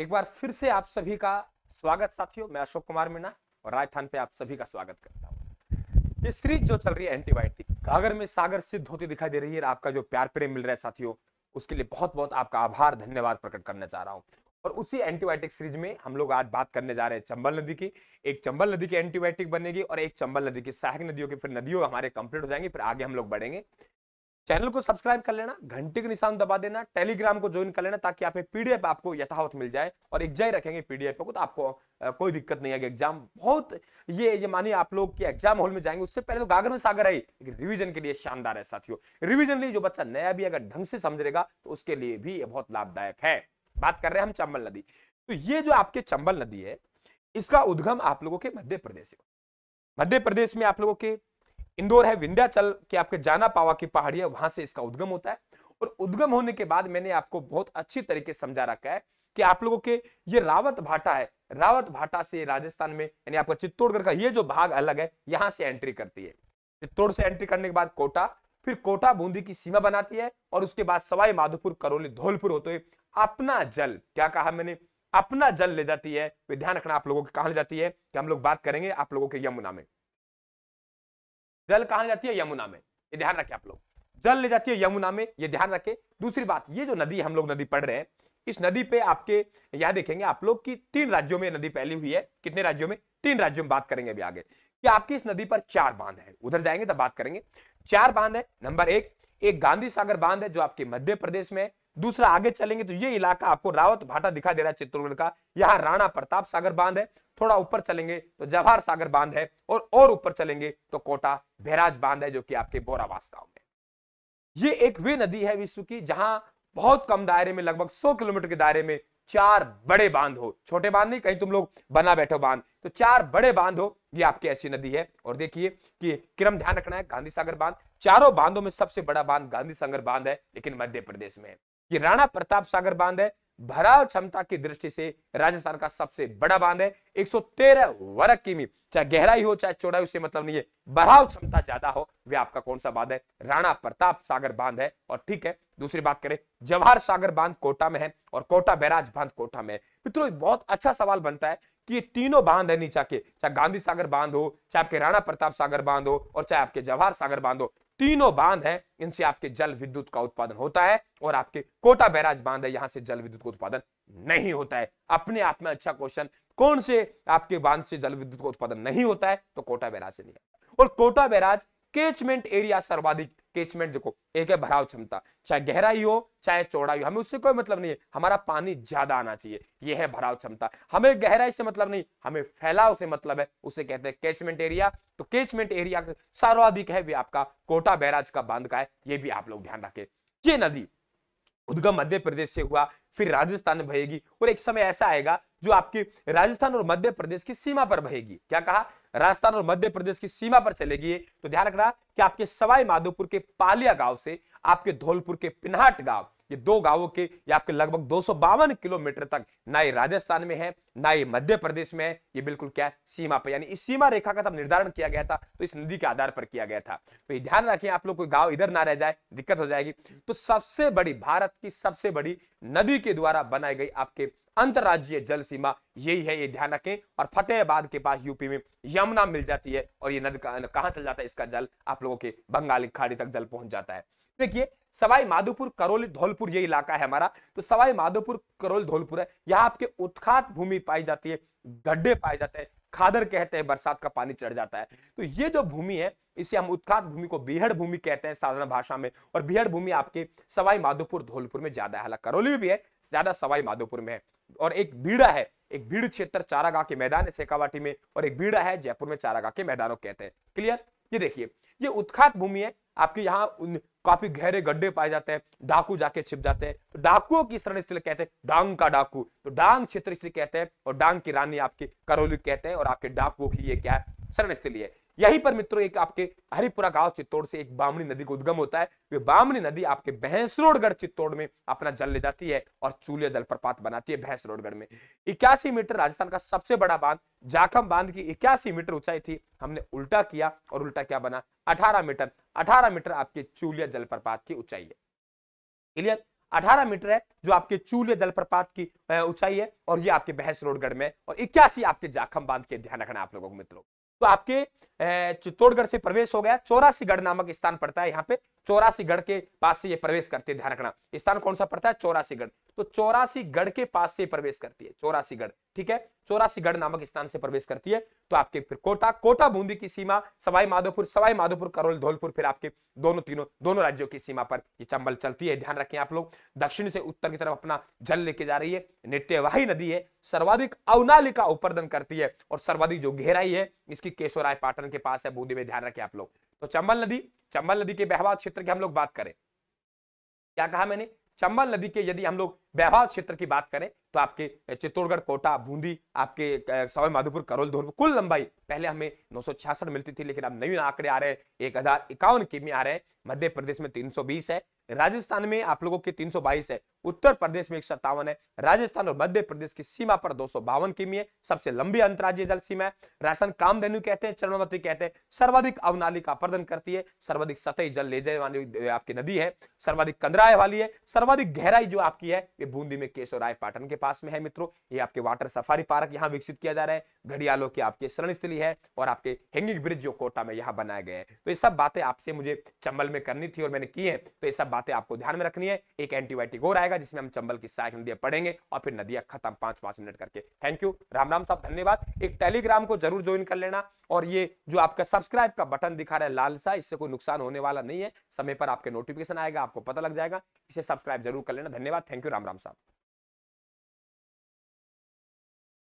एक बार फिर से आप सभी का स्वागत साथियों मैं अशोक कुमार मीणा और राजस्थान पे आप सभी का स्वागत करता हूँ ये सीरीज जो चल रही है एंटीबायोटिक घागर में सागर सिद्ध होती दिखाई दे रही है आपका जो प्यार प्रेम मिल रहा है साथियों उसके लिए बहुत बहुत आपका आभार धन्यवाद प्रकट करना चाह रहा हूँ और उसी एंटीबायोटिक सीरीज में हम लोग आज बात करने जा रहे हैं चंबल नदी की एक चंबल नदी की एंटीबायोटिक बनेगी और एक चंबल नदी की सहायक नदियों की फिर नदियों हमारे कंप्लीट हो जाएंगे फिर आगे हम लोग बढ़ेंगे चैनल को सब्सक्राइब कर लेना घंटे के निशान दबा देना टेलीग्राम को ज्वाइन कर लेना ताकि आप पीडीएफ आपको यथावत मिल जाए और एग्जाम रखेंगे पीडीएफ को तो आपको कोई दिक्कत नहीं आएगी एग्जाम बहुत ये ये मानिए आप लोग के एग्जाम हॉल में जाएंगे उससे पहले तो गागर में सागर है रिविजन के लिए शानदार है साथियों रिविजन लिए जो बच्चा नया भी अगर ढंग से समझ समझेगा तो उसके लिए भी ये बहुत लाभदायक है बात कर रहे हैं हम चंबल नदी तो ये जो आपके चंबल नदी है इसका उद्गम आप लोगों के मध्य प्रदेश है मध्य प्रदेश में आप लोगों के इंदौर है विंध्याचल के आपके जाना पावा की पहाड़ी है वहां से इसका उद्गम होता है और उद्गम होने के बाद मैंने आपको बहुत अच्छी तरीके से समझा रखा है कि आप लोगों के ये रावत भाटा है रावत भाटा से राजस्थान में यानी आपका चित्तौड़गढ़ का ये जो भाग अलग है यहां से एंट्री करती है चित्तौड़ से एंट्री करने के बाद कोटा फिर कोटा बूंदी की सीमा बनाती है और उसके बाद सवाई माधोपुर करौली धौलपुर होते हुए अपना जल क्या कहा मैंने अपना जल ले जाती है ध्यान रखना आप लोगों की कहा ले जाती है कि हम लोग बात करेंगे आप लोगों के यमुना में जल कहा ले जाती है यमुना में ये ध्यान रखें आप लोग जल ले जाती है यमुना में ये ध्यान रखें दूसरी बात ये जो नदी हम लोग नदी पढ़ रहे हैं इस नदी पे आपके यहाँ देखेंगे आप लोग की तीन राज्यों में नदी पहली हुई है कितने राज्यों में तीन राज्यों में बात करेंगे अभी आगे कि आपकी इस नदी पर चार बांध है उधर जाएंगे तब बात करेंगे चार बांध है नंबर एक एक गांधी सागर बांध है जो आपके मध्य प्रदेश में है दूसरा आगे चलेंगे तो ये इलाका आपको रावत भाटा दिखा दे रहा है चित्रगढ़ का यहाँ राणा प्रताप सागर बांध है थोड़ा ऊपर चलेंगे तो जवाहर सागर बांध है और और ऊपर चलेंगे तो कोटा बैराज बांध है जो कि आपके बोरावास गांव में ये एक वे नदी है विश्व की जहां बहुत कम दायरे में लगभग सौ किलोमीटर के दायरे में चार बड़े बांध हो छोटे बांध नहीं कहीं तुम लोग बना बैठो बांध तो चार बड़े बांध हो ये आपकी ऐसी नदी है और देखिए कि क्रम ध्यान रखना है गांधी सागर बांध चारों बांधों में सबसे बड़ा बांध गांधी सागर बांध है लेकिन मध्य प्रदेश में है ये राणा प्रताप सागर बांध है भराव क्षमता की दृष्टि से राजस्थान का सबसे बड़ा बांध है 113 वर्ग किमी चाहे गहराई हो चाहे चौड़ाई उससे मतलब नहीं है भराव क्षमता ज्यादा हो वे आपका कौन सा बांध है राणा प्रताप सागर बांध है और ठीक है दूसरी बात करें जवाहर सागर बांध कोटा में है और कोटा बैराज बांध कोटा में है मित्रों बहुत अच्छा सवाल बनता है कि ये तीनों बांध है नीचा के चाहे गांधी सागर बांध हो चाहे आपके राणा प्रताप सागर बांध हो और चाहे आपके जवाहर सागर बांध हो तीनों बांध है इनसे आपके जल विद्युत का उत्पादन होता है और आपके कोटा बैराज बांध है यहां से जल विद्युत का उत्पादन नहीं होता है अपने आप में अच्छा क्वेश्चन कौन से आपके बांध से जल विद्युत का उत्पादन नहीं होता है तो कोटा बैराज से नहीं और कोटा बैराज केचमेंट एरिया सर्वाधिक केचमेंट देखो एक है भराव क्षमता चाहे गहराई हो चाहे चौड़ाई हो हमें उससे कोई मतलब नहीं है हमारा पानी ज्यादा आना चाहिए यह है भराव क्षमता हमें गहराई से मतलब नहीं हमें फैलाव से मतलब है उसे कहते हैं कैचमेंट एरिया तो कैचमेंट एरिया सर्वाधिक है भी आपका कोटा बैराज का बांध का है यह भी आप लोग ध्यान रखें ये नदी उद्गम मध्य प्रदेश से हुआ फिर राजस्थान में बहेगी और एक समय ऐसा आएगा जो आपके राजस्थान और मध्य प्रदेश की सीमा पर बहेगी क्या कहा राजस्थान और मध्य प्रदेश की सीमा पर चलेगी तो ध्यान रखना कि आपके सवाई माधोपुर के पालिया गांव से आपके धौलपुर के पिनाहट गांव ये दो गांवों के ये आपके लगभग दो किलोमीटर तक ना ही राजस्थान में है ना ही मध्य प्रदेश में है ये बिल्कुल क्या है सीमा पर यानी इस सीमा रेखा का तब निर्धारण किया गया था तो इस नदी के आधार पर किया गया था तो ये ध्यान रखिए आप लोग कोई गाँव इधर ना रह जाए दिक्कत हो जाएगी तो सबसे बड़ी भारत की सबसे बड़ी नदी के द्वारा बनाई गई आपके अंतर्राज्यीय जल सीमा यही है ये ध्यान रखें और फतेहाबाद के पास यूपी में यमुना मिल जाती है और ये नदी कहां चल जाता है इसका जल आप लोगों के बंगाली खाड़ी तक जल पहुंच जाता है देखिए सवाई माधोपुर करौली धौलपुर ये इलाका है हमारा तो सवाई माधोपुर करौली धौलपुर है यहाँ आपके उत्खात भूमि पाई जाती है गड्ढे पाए जाते हैं खादर कहते हैं बरसात का पानी चढ़ जाता है तो ये जो भूमि है इसे हम उत्खात भूमि को बिहड़ भूमि कहते हैं साधारण भाषा में और बिहड़ भूमि आपके सवाई माधोपुर धौलपुर में ज्यादा है हालांकि करौली भी है ज्यादा सवाई माधोपुर में है और एक बीड़ा है एक भीड़ क्षेत्र चारागा के मैदान है शेखावाटी में और एक बीड़ा है जयपुर में चारागा के मैदानों कहते हैं क्लियर ये देखिए ये उत्खात भूमि है आपके यहाँ काफी गहरे गड्ढे पाए जाते हैं डाकू जाके छिप जाते हैं तो डाकुओं की शरण स्थल कहते हैं डांग का डाकू तो डांग क्षेत्र इसलिए कहते हैं और डांग की रानी आपके करौली कहते हैं और आपके डाकुओं की ये क्या है शरण स्थली है यही पर मित्रों एक आपके हरिपुरा गांव चित्तौड़ से एक बामनी नदी का उद्गम होता है वे बामनी नदी आपके भैंसरोडगढ़ चित्तौड़ में अपना जल ले जाती है और चूलिया जलप्रपात बनाती है भैंसरोडगढ़ में इक्यासी मीटर राजस्थान का सबसे बड़ा बांध जाखम बांध की इक्यासी मीटर ऊंचाई थी हमने उल्टा किया और उल्टा क्या बना अठारह मीटर अठारह मीटर आपके चूलिया जलप्रपात की ऊंचाई है क्लियर 18 मीटर है जो आपके चूलिया जलप्रपात की ऊंचाई है और ये आपके बहस रोडगढ़ में और इक्यासी आपके जाखम बांध के ध्यान रखना आप लोगों को मित्रों तो आपके चित्तौड़गढ़ से प्रवेश हो गया चौरासीगढ़ नामक स्थान पड़ता है यहाँ पे चौरासीगढ़ के पास से ये प्रवेश करती है ध्यान रखना स्थान कौन सा पड़ता है चौरासीगढ़ तो चौरासीगढ़ के पास से प्रवेश करती है चौरासीगढ़ ठीक है चौरासीगढ़ नामक स्थान से प्रवेश करती है तो आपके फिर कोटा कोटा बूंदी की सीमा सवाई माधोपुर सवाई माधोपुर करोल धौलपुर फिर आपके दोनों तीनों दोनों राज्यों की सीमा पर ये चंबल चलती है ध्यान रखें आप लोग दक्षिण से उत्तर की तरफ अपना जल लेके जा रही है नित्यवाही नदी है सर्वाधिक अवनालिका उपर्दन करती है और सर्वाधिक जो गहराई है इसकी केशवराय पाटन के पास है बूंदी में ध्यान रखें आप लोग तो चंबल नदी चंबल नदी के बहवा क्षेत्र की हम लोग बात करें क्या कहा मैंने चंबल नदी के यदि हम लोग बहवाव क्षेत्र की बात करें तो आपके चित्तौड़गढ़ कोटा बूंदी आपके सवाई माधोपुर करोल धोर कुल लंबाई पहले हमें नौ मिलती थी लेकिन अब नए आंकड़े आ रहे हैं एक हजार इक्यावन किमी आ रहे हैं मध्य प्रदेश में 320 है राजस्थान में आप लोगों के 322 है उत्तर प्रदेश में एक सत्तावन है राजस्थान और मध्य प्रदेश की सीमा पर दो किमी है सबसे लंबी अंतर्राज्यीय जल सीमा है राजस्थान कामधेनु कहते हैं चरणवती कहते हैं सर्वाधिक अवनाली का प्रदन करती है सर्वाधिक सतही जल ले जाने वाली आपकी नदी है सर्वाधिक कंदराय वाली है सर्वाधिक गहराई जो आपकी है ये बूंदी में केशव राय पाटन के पास में है मित्रों ये आपके वाटर सफारी पार्क यहाँ विकसित किया जा रहा है घड़ियालों की आपकी शरण स्थली है और आपके हेंगिंग ब्रिज जो कोटा में यहाँ बनाया गया है तो ये सब बातें आपसे मुझे चंबल में करनी थी और मैंने की है तो ये सब बातें आपको ध्यान में रखनी है एक एंटीबायोटिक और आएगा जाएगा जिसमें हम चंबल की सहायक नदियां पढ़ेंगे और फिर नदियां खत्म पांच पांच मिनट करके थैंक यू राम राम साहब धन्यवाद एक टेलीग्राम को जरूर ज्वाइन कर लेना और ये जो आपका सब्सक्राइब का बटन दिखा रहा है लाल सा इससे कोई नुकसान होने वाला नहीं है समय पर आपके नोटिफिकेशन आएगा आपको पता लग जाएगा इसे सब्सक्राइब जरूर कर लेना धन्यवाद थैंक यू राम राम साहब